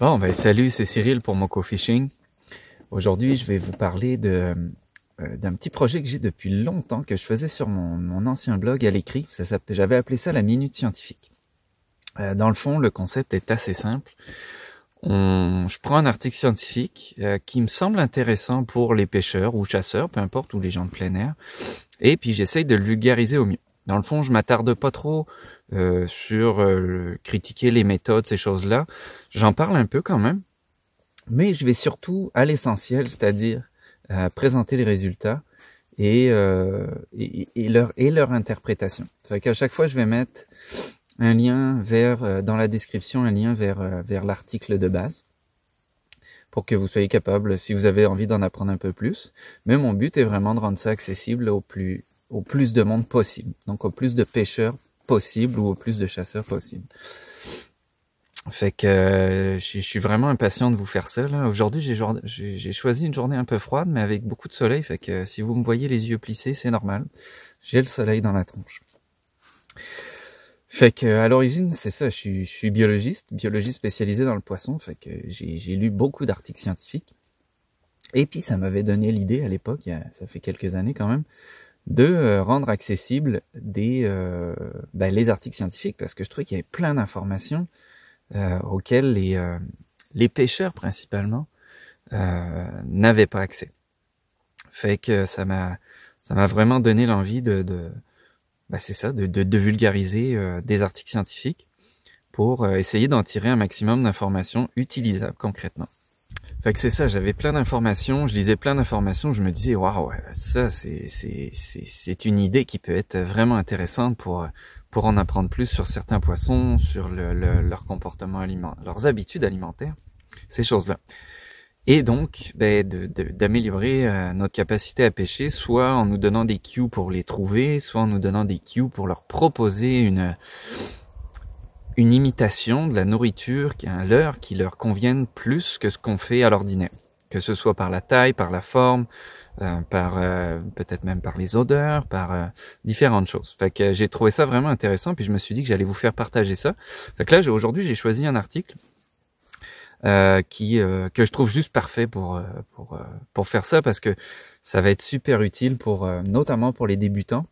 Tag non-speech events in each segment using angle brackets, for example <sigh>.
Bon, ben salut, c'est Cyril pour Moco Fishing. Aujourd'hui, je vais vous parler de euh, d'un petit projet que j'ai depuis longtemps que je faisais sur mon, mon ancien blog à l'écrit. J'avais appelé ça la minute scientifique. Euh, dans le fond, le concept est assez simple. je prends un article scientifique euh, qui me semble intéressant pour les pêcheurs ou chasseurs, peu importe, ou les gens de plein air, et puis j'essaye de le vulgariser au mieux. Dans le fond, je m'attarde pas trop euh, sur euh, critiquer les méthodes, ces choses-là. J'en parle un peu quand même, mais je vais surtout à l'essentiel, c'est-à-dire présenter les résultats euh, et, leur, et leur interprétation. C'est qu'à chaque fois, je vais mettre un lien vers dans la description, un lien vers vers l'article de base pour que vous soyez capable, si vous avez envie d'en apprendre un peu plus. Mais mon but est vraiment de rendre ça accessible au plus au plus de monde possible. Donc au plus de pêcheurs possible ou au plus de chasseurs possible. Fait que euh, je, suis vraiment impatient de vous faire ça. Aujourd'hui, j'ai, choisi une journée un peu froide, mais avec beaucoup de soleil. Fait que euh, si vous me voyez les yeux plissés, c'est normal. J'ai le soleil dans la tronche. Fait que à l'origine, c'est ça, je suis, biologiste, biologiste spécialisé dans le poisson, fait que j'ai, j'ai lu beaucoup d'articles scientifiques. Et puis ça m'avait donné l'idée à l'époque, ça fait quelques années quand même, de euh, rendre accessibles des euh, ben, les articles scientifiques parce que je trouvais qu'il y avait plein d'informations euh, auxquelles les les pêcheurs principalement n'avaient pas accès. Fait que ça m'a ça m'a vraiment donné l'envie de, ben, c'est ça de vulgariser des articles scientifiques pour essayer d'en tirer un maximum d'informations utilisables concrètement. Fait que c'est ça, j'avais plein d'informations, je lisais plein d'informations, je me disais waouh, ça c'est c'est une idée qui peut être vraiment intéressante pour pour en apprendre plus sur certains poissons, sur le, leur comportement alimentaire, leurs habitudes alimentaires, ces choses-là. Et donc, ben, d'améliorer euh, notre capacité à pêcher, soit en nous donnant des cues pour les trouver, soit en nous donnant des cues pour leur proposer une une imitation de la nourriture, un leur qui leur convienne plus que ce qu'on fait à l'ordinaire. Que ce soit par la taille, par la forme, euh, par euh, peut-être même par les odeurs, par euh, différentes choses. Fait que j'ai trouvé ça vraiment intéressant, puis je me suis dit que j'allais vous faire partager ça. Fait que là, aujourd'hui, j'ai choisi un article qui que je trouve juste parfait pour pour pour faire ça parce que ça va être super utile pour notamment pour les débutants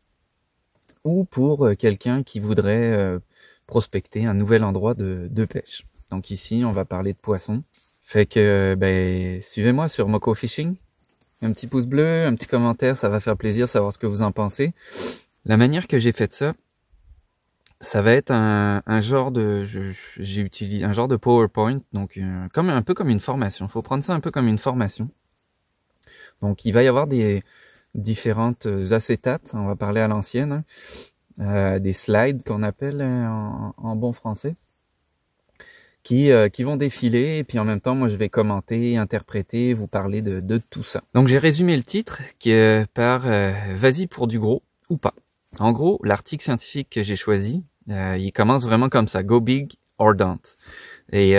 ou pour quelqu'un qui voudrait prospecter un nouvel endroit de, de pêche. Donc ici, on va parler de poisson. Fait que, ben, suivez-moi sur Moco Fishing. Un petit pouce bleu, un petit commentaire, ça va faire plaisir de savoir ce que vous en pensez. La manière que j'ai fait ça, ça va être un, un genre de, j'ai utilisé un genre de PowerPoint, donc euh, comme un peu comme une formation. Faut prendre ça un peu comme une formation. Donc il va y avoir des différentes euh, acétates, on va parler à l'ancienne, hein. Euh, des slides qu'on appelle hein, en, bon français, qui, euh, qui vont défiler, et puis en même temps, moi, je vais commenter, interpréter, vous parler de, de tout ça. Donc j'ai résumé le titre qui par euh, Vas-y pour du gros ou pas. En gros, l'article scientifique que j'ai choisi, il commence vraiment comme ça, Go big or don't. Et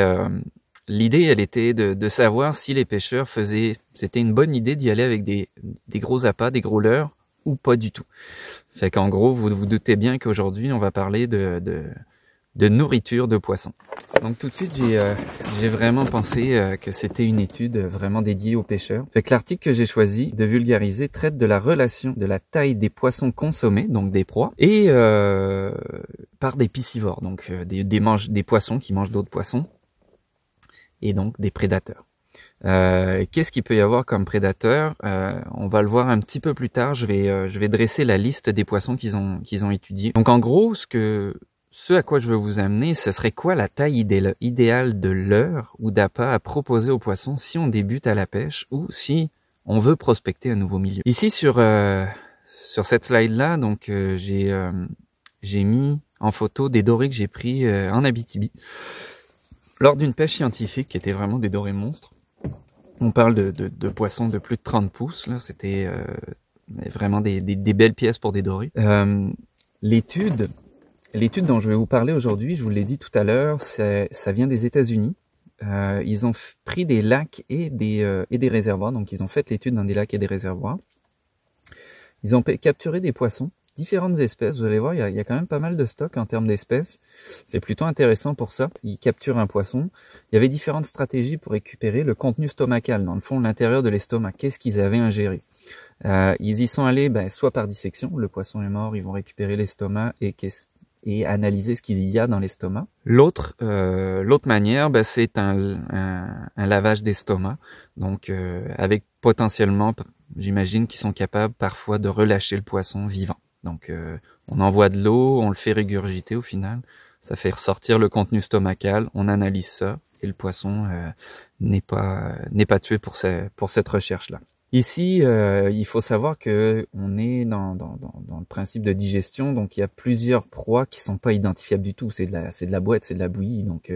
l'idée, elle était de, savoir si les pêcheurs faisaient, c'était une bonne idée d'y aller avec des, des gros appâts, des gros leurres, ou pas du tout. Fait qu'en gros, vous vous doutez bien qu'aujourd'hui, on va parler de, de, nourriture de poissons. Donc tout de suite, j'ai euh, vraiment pensé euh, que c'était une étude euh, vraiment dédiée aux pêcheurs. Fait que l'article que j'ai choisi de vulgariser traite de la relation de la taille des poissons consommés, donc des proies, et par des piscivores, donc des, des, des poissons qui mangent d'autres poissons, et donc des prédateurs. Euh, qu'est-ce qu'il peut y avoir comme prédateur euh, On va le voir un petit peu plus tard. Je vais, euh, je vais dresser la liste des poissons qu'ils ont, qu'ils ont étudiés. Donc en gros, ce que, ce à quoi je veux vous amener, ce serait quoi la taille idéale, idéale de l'heure ou d'appât à proposer aux poissons si on débute à la pêche ou si on veut prospecter un nouveau milieu. Ici sur sur cette slide là, donc j'ai j'ai mis en photo des dorés que j'ai pris en Abitibi lors d'une pêche scientifique qui était vraiment des dorés monstres on parle de, de, de, poissons de plus de 30 pouces. Là, c'était euh, vraiment des, des, belles pièces pour des dorés. Euh, l'étude, l'étude dont je vais vous parler aujourd'hui, je vous l'ai dit tout à l'heure, ça vient des États-Unis. Euh, ils ont pris des lacs et des, et des réservoirs, donc ils ont fait l'étude dans des lacs et des réservoirs. Ils ont capturé des poissons différentes espèces. Vous allez voir, il y, a, il y a quand même pas mal de stocks en termes d'espèces. C'est plutôt intéressant pour ça. Ils capturent un poisson. Il y avait différentes stratégies pour récupérer le contenu stomacal, dans le fond, l'intérieur de l'estomac. Qu'est-ce qu'ils avaient ingéré euh, Ils y sont allés ben, soit par dissection, le poisson est mort, ils vont récupérer l'estomac et qu'est-ce et analyser ce qu'il y a dans l'estomac. L'autre, euh, l'autre manière, ben, c'est un, un, lavage d'estomac, donc euh, avec potentiellement, j'imagine qu'ils sont capables parfois de relâcher le poisson vivant. Donc euh, on envoie de l'eau, on le fait régurgiter au final, ça fait ressortir le contenu stomacal, on analyse ça et le poisson euh, n'est pas euh, n'est pas tué pour, pour cette recherche là. Ici, il faut savoir que on est dans, dans, dans, le principe de digestion, donc il y a plusieurs proies qui sont pas identifiables du tout. C'est de la c'est de la boîte, c'est de la bouillie, donc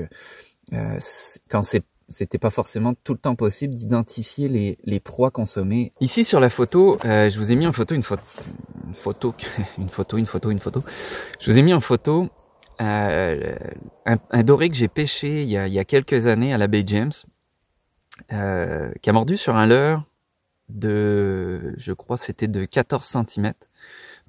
quand c'est c'était pas forcément tout le temps possible d'identifier les, les, proies consommées. Ici sur la photo, euh, je vous ai mis en photo une, photo une photo, <laughs> une photo, une photo, une photo. Je vous ai mis en photo euh, un, un, doré que j'ai pêché il y, a, il y, a, quelques années à la baie James, euh, qui a mordu sur un leurre de, je crois, c'était de 14 cm.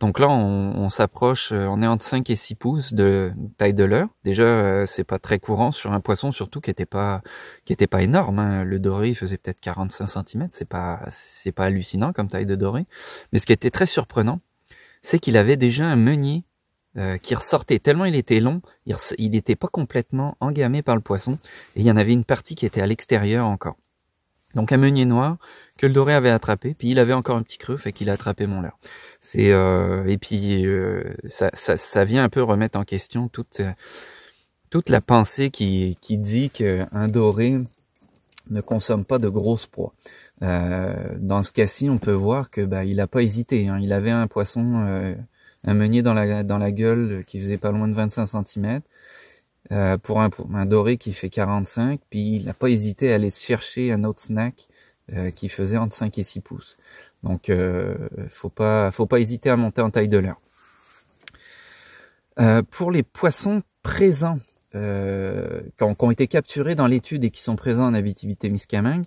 Donc là, on, s'approche, euh, on est entre 5 et 6 pouces de taille de leurre. Déjà, euh, c'est pas très courant sur un poisson, surtout qui était pas qui était pas énorme. Hein. Le doré faisait peut-être 45 cm, c'est pas c'est pas hallucinant comme taille de doré. Mais ce qui était très surprenant, c'est qu'il avait déjà un meunier euh, qui ressortait tellement il était long, il n'était pas complètement engamé par le poisson, et il y en avait une partie qui était à l'extérieur encore. Donc un meunier noir que le doré avait attrapé, puis il avait encore un petit creux, fait qu'il a attrapé mon leurre. C'est euh, et puis euh, ça, ça, ça, vient un peu remettre en question toute euh, toute la pensée qui qui dit qu'un doré ne consomme pas de grosses proies. Euh, dans ce cas-ci, on peut voir que bah, il n'a pas hésité. Hein. Il avait un poisson, un meunier dans la dans la gueule qui faisait pas loin de 25 cm. Euh, pour, un, doré qui fait 45, puis il n'a pas hésité à aller chercher un autre snack euh, qui faisait entre 5 et 6 pouces. Donc euh, faut pas faut pas hésiter à monter en taille de l'heure. Euh, pour les poissons présents euh, qui, ont, été capturés dans l'étude et qui sont présents en habitivité miscamingue,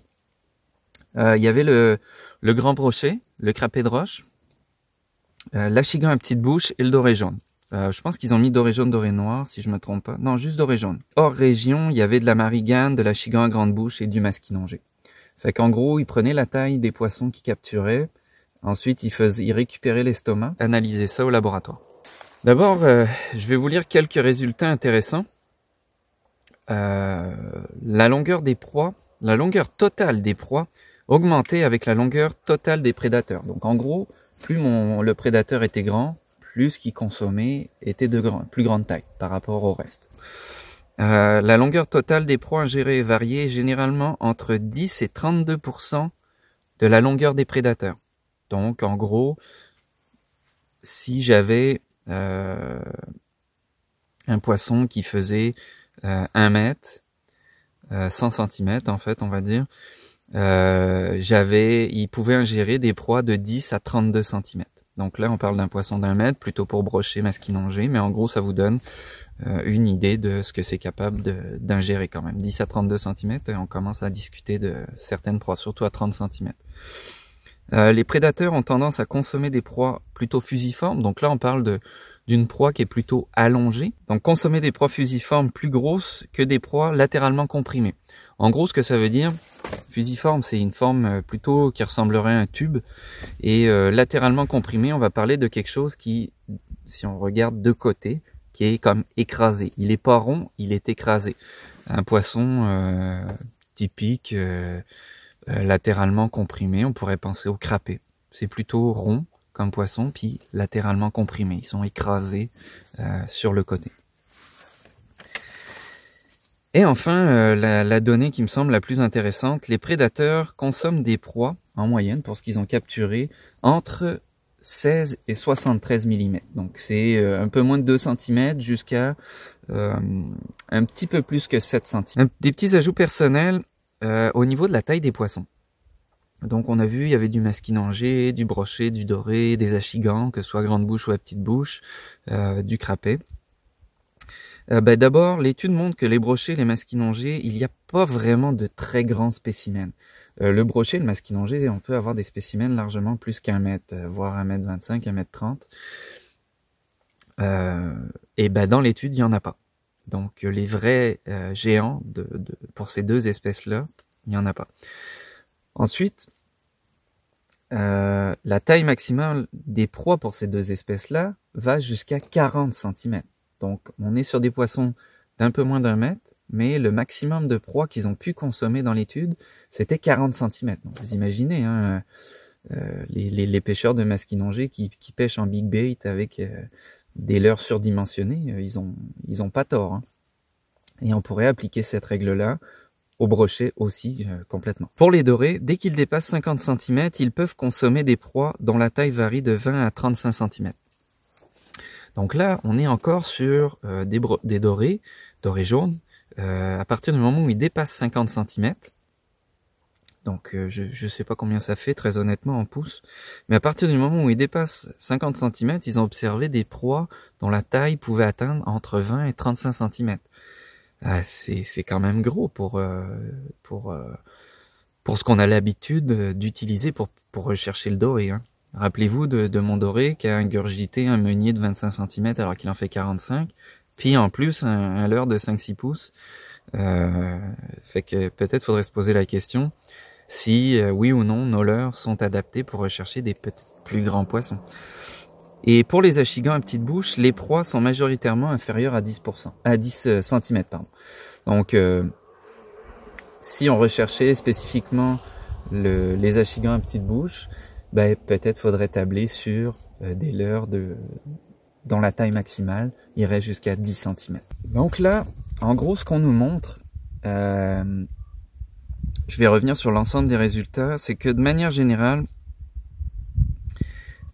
il y avait le, grand brochet, le crapet de roche, euh, l'achigan à petite bouche et le doré jaune. Euh, je pense qu'ils ont mis doré jaune, doré noir, si je me trompe pas. Non, juste doré jaune. Hors région, il y avait de la marigane, de la chigan à grande bouche et du masquinongé. Fait qu'en gros, ils prenaient la taille des poissons qu'ils capturaient. Ensuite, ils, faisaient, ils récupéraient l'estomac, analysaient ça au laboratoire. D'abord, euh, je vais vous lire quelques résultats intéressants. Euh, la longueur des proies, la longueur totale des proies augmentait avec la longueur totale des prédateurs. Donc en gros, plus mon, le prédateur était grand, plus qu'ils consommaient était de plus grande taille par rapport au reste. Euh, la longueur totale des proies ingérées variait généralement entre 10 et 32 de la longueur des prédateurs. Donc, en gros, si j'avais euh, un poisson qui faisait euh, 1 mètre, 100 euh, cm en fait, on va dire, j'avais, il pouvait ingérer des proies de 10 à 32 cm. Donc là, on parle d'un poisson d'un mètre, plutôt pour brocher, masquinongé mais en gros, ça vous donne euh, une idée de ce que c'est capable d'ingérer quand même. 10 à 32 cm, et on commence à discuter de certaines proies, surtout à 30 cm. Euh, les prédateurs ont tendance à consommer des proies plutôt fusiformes, donc là on parle d'une proie qui est plutôt allongée. Donc consommer des proies fusiformes plus grosses que des proies latéralement comprimées. En gros, ce que ça veut dire, Fusiforme, c'est une forme euh, plutôt qui ressemblerait à un tube. Et euh, latéralement comprimé, on va parler de quelque chose qui, si on regarde de côté, qui est comme écrasé. Il n'est pas rond, il est écrasé. Un poisson euh, typique, latéralement comprimé, on pourrait penser au crapé. C'est plutôt rond comme poisson, puis latéralement comprimé. Ils sont écrasés sur le côté. Et enfin, euh, la, donnée qui me semble la plus intéressante, les prédateurs consomment des proies, en moyenne, pour ce qu'ils ont capturé, entre 16 et 73 mm. Donc c'est euh, un peu moins de 2 cm jusqu'à euh, un petit peu plus que 7 cm. Des petits ajouts personnels au niveau de la taille des poissons. Donc on a vu, il y avait du masquinangé, du brochet, du doré, des achigans, que ce soit grande bouche ou à petite bouche, du crapet. Euh, bah, d'abord, l'étude montre que les brochets, les masquinongés, il n'y a pas vraiment de très grands spécimens. Euh, le brochet, le masquinongé, on peut avoir des spécimens largement plus qu'un mètre, euh, voire un mètre 25, un mètre 30. Euh, et ben dans l'étude, il n'y en a pas. Donc les vrais géants de, pour ces deux espèces-là, il n'y en a pas. Ensuite, la taille maximale des proies pour ces deux espèces-là va jusqu'à 40 cm. Donc on est sur des poissons d'un peu moins d'un mètre, mais le maximum de proies qu'ils ont pu consommer dans l'étude, c'était 40 cm. vous imaginez, hein, euh, les, pêcheurs de masquinongé qui, pêchent en big bait avec euh, des leurres surdimensionnés, euh, ils n'ont pas tort. Hein. Et on pourrait appliquer cette règle-là au brochet aussi complètement. Pour les dorés, dès qu'ils dépassent 50 cm, ils peuvent consommer des proies dont la taille varie de 20 à 35 cm. Donc là, on est encore sur euh, des, des dorés, dorés jaunes, euh, à partir du moment où ils dépassent 50 cm. Donc euh, je ne sais pas combien ça fait, très honnêtement, en pouces. Mais à partir du moment où ils dépassent 50 cm, ils ont observé des proies dont la taille pouvait atteindre entre 20 et 35 cm. c'est quand même gros pour... pour pour ce qu'on a l'habitude d'utiliser pour, pour rechercher le doré. Hein. Rappelez-vous de, de Mondoré qui a ingurgité un meunier de 25 cm alors qu'il en fait 45, puis en plus un, un leurre de 5-6 pouces. Euh, fait que peut-être faudrait se poser la question si euh, oui ou non nos leurres sont adaptés pour rechercher des plus grands poissons. Et pour les achigans à petite bouche, les proies sont majoritairement inférieures à 10%, à 10 euh, cm. Pardon. Donc, si on recherchait spécifiquement les achigans à petite bouche, ben, peut-être faudrait tabler sur euh, des leurres de, dont la taille maximale irait jusqu'à 10 cm. Donc là, en gros, ce qu'on nous montre, euh, je vais revenir sur l'ensemble des résultats, c'est que de manière générale,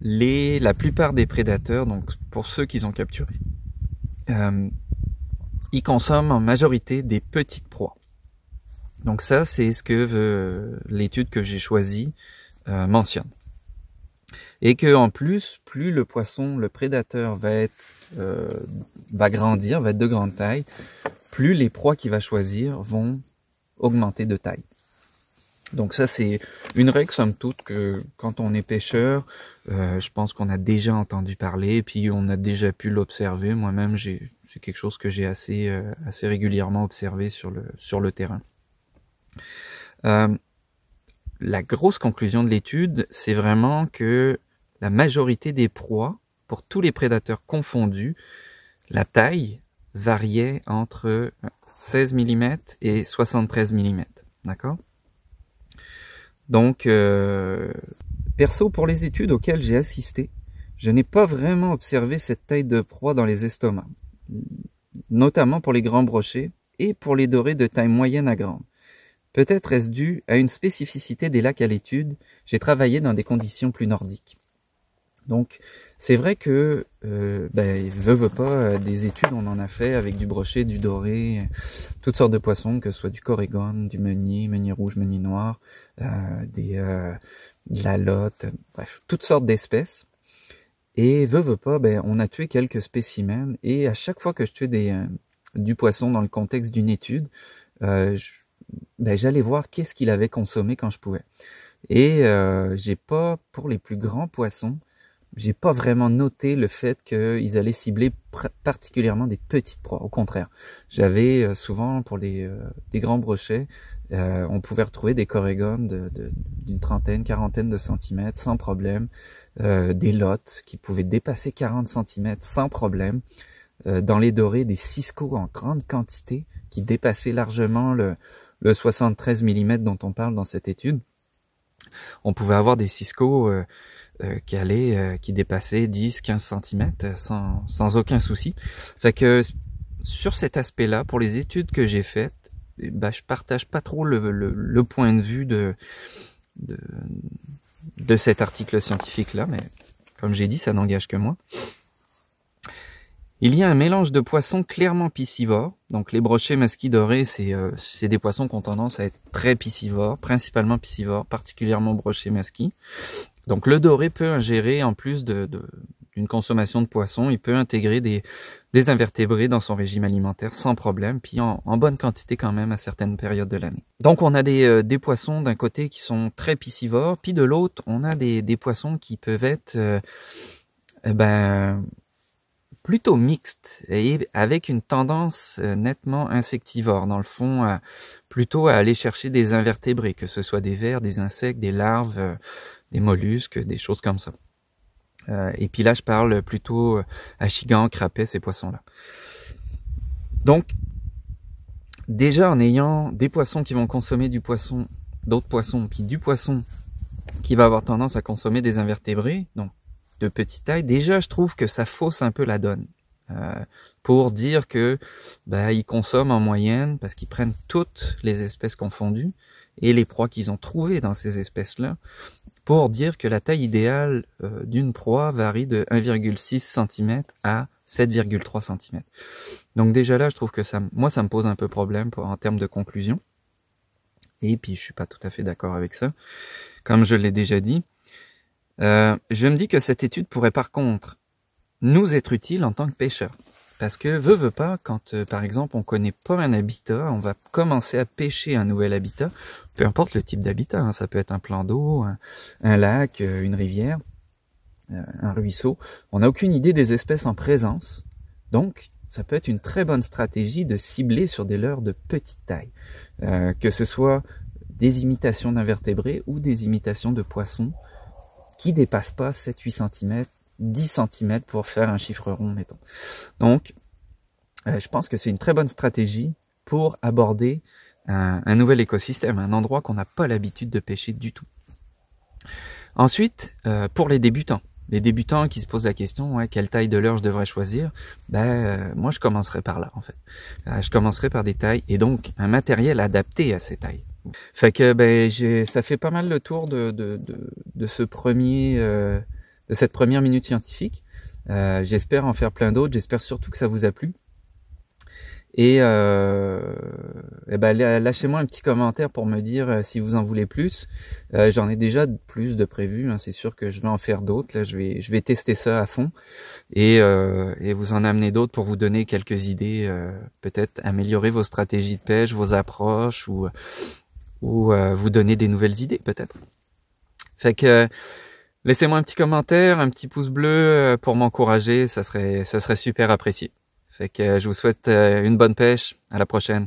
les, la plupart des prédateurs, donc pour ceux qu'ils ont capturés, euh, ils consomment en majorité des petites proies. Donc ça, c'est ce que euh, l'étude que j'ai choisie mentionne. Et que en plus, plus le poisson, le prédateur va être, euh, va grandir, va être de grande taille, plus les proies qu'il va choisir vont augmenter de taille. Donc ça, c'est une règle, somme toute, que quand on est pêcheur, euh, je pense qu'on a déjà entendu parler, et puis on a déjà pu l'observer. Moi-même, c'est quelque chose que j'ai assez, euh, assez régulièrement observé sur le, sur le terrain. Euh, la grosse conclusion de l'étude, c'est vraiment que la majorité des proies, pour tous les prédateurs confondus, la taille variait entre 16 mm et 73 mm. D'accord Donc, euh, perso, pour les études auxquelles j'ai assisté, je n'ai pas vraiment observé cette taille de proie dans les estomacs, notamment pour les grands brochets et pour les dorés de taille moyenne à grande. Peut-être est-ce dû à une spécificité des lacs à l'étude, j'ai travaillé dans des conditions plus nordiques. Donc c'est vrai que euh, ben, pas euh, des études on en a fait avec du brochet, du doré, toutes sortes de poissons que ce soit du corégone, du meunier, meunier rouge, meunier noir, euh, des euh, de la lotte, bref toutes sortes d'espèces. Et veut, veut pas ben on a tué quelques spécimens et à chaque fois que je tuais des du poisson dans le contexte d'une étude, je ben, j'allais voir qu'est-ce qu'il avait consommé quand je pouvais. Et euh, j'ai pas, pour les plus grands poissons, j'ai pas vraiment noté le fait qu'ils allaient cibler particulièrement des petites proies. Au contraire, j'avais euh, souvent pour les, euh, des grands brochets, euh, on pouvait retrouver des corégones d'une de, d'une trentaine, quarantaine de centimètres sans problème, euh, des lotes qui pouvaient dépasser 40 centimètres sans problème, dans les dorés des ciscos en grande quantité qui dépassaient largement le, le 73 mm dont on parle dans cette étude, on pouvait avoir des Cisco euh, euh, qui allaient, euh, qui dépassaient 10-15 cm sans, sans aucun souci. Fait que sur cet aspect-là, pour les études que j'ai faites, bah je partage pas trop le, le, le point de vue de, de, de cet article scientifique-là, mais comme j'ai dit, ça n'engage que moi. Il y a un mélange de poissons clairement piscivores. Donc les brochets dorés, euh, c'est des poissons qui ont tendance à être très piscivores, principalement piscivores, particulièrement brochets masquis. Donc le doré peut ingérer, en plus d'une de, d'une consommation de poissons, il peut intégrer des, des, invertébrés dans son régime alimentaire sans problème, puis en, bonne quantité quand même à certaines périodes de l'année. Donc on a des, euh, des poissons d'un côté qui sont très piscivores, puis de l'autre on a des, des, poissons qui peuvent être... Euh, eh ben, plutôt mixte et avec une tendance euh, nettement insectivore, dans le fond, euh, plutôt à aller chercher des invertébrés, que ce soit des vers, des insectes, des larves, euh, des mollusques, des choses comme ça. et puis là, je parle plutôt Chigan, crapet, ces poissons-là. Donc, déjà en ayant des poissons qui vont consommer du poisson, d'autres poissons, puis du poisson qui va avoir tendance à consommer des invertébrés, donc de petite taille, déjà je trouve que ça fausse un peu la donne. Euh, pour dire que bah, ils consomment en moyenne, parce qu'ils prennent toutes les espèces confondues et les proies qu'ils ont trouvées dans ces espèces-là, pour dire que la taille idéale euh, d'une proie varie de 1,6 cm à 7,3 cm. Donc déjà là, je trouve que ça, moi, ça me pose un peu problème en termes de conclusion. Et puis, je suis pas tout à fait d'accord avec ça, comme je l'ai déjà dit. Euh, je me dis que cette étude pourrait par contre nous être utile en tant que pêcheurs. Parce que veut veut pas, quand euh, par exemple on connaît pas un habitat, on va commencer à pêcher un nouvel habitat, peu importe le type d'habitat, hein, ça peut être un plan d'eau, un, lac, euh, une rivière, un ruisseau. On n'a aucune idée des espèces en présence, donc ça peut être une très bonne stratégie de cibler sur des leurres de petite taille, que ce soit des imitations d'invertébrés ou des imitations de poissons qui dépasse pas 7-8 cm, 10 cm pour faire un chiffre rond, mettons. Donc, euh, je pense que c'est une très bonne stratégie pour aborder un, nouvel écosystème, un endroit qu'on n'a pas l'habitude de pêcher du tout. Ensuite, euh, pour les débutants, les débutants qui se posent la question ouais, quelle taille de leurre je devrais choisir, ben euh, moi je commencerai par là en fait. je commencerai par des tailles et donc un matériel adapté à ces tailles. Fait que ben j'ai, ça fait pas mal le tour de, de, de, ce premier, euh, de cette première minute scientifique. Euh, j'espère en faire plein d'autres. J'espère surtout que ça vous a plu. Et, euh, eh ben, lâchez-moi un petit commentaire pour me dire euh, si vous en voulez plus. J'en ai déjà plus de prévus. Hein. C'est sûr que je vais en faire d'autres. Là, je vais, je vais tester ça à fond et, et vous en amener d'autres pour vous donner quelques idées. Peut-être améliorer vos stratégies de pêche, vos approches ou ou euh, vous donner des nouvelles idées peut-être. Fait que euh, laissez-moi un petit commentaire, un petit pouce bleu euh, pour m'encourager, ça serait ça serait super apprécié. Fait que je vous souhaite une bonne pêche, à la prochaine.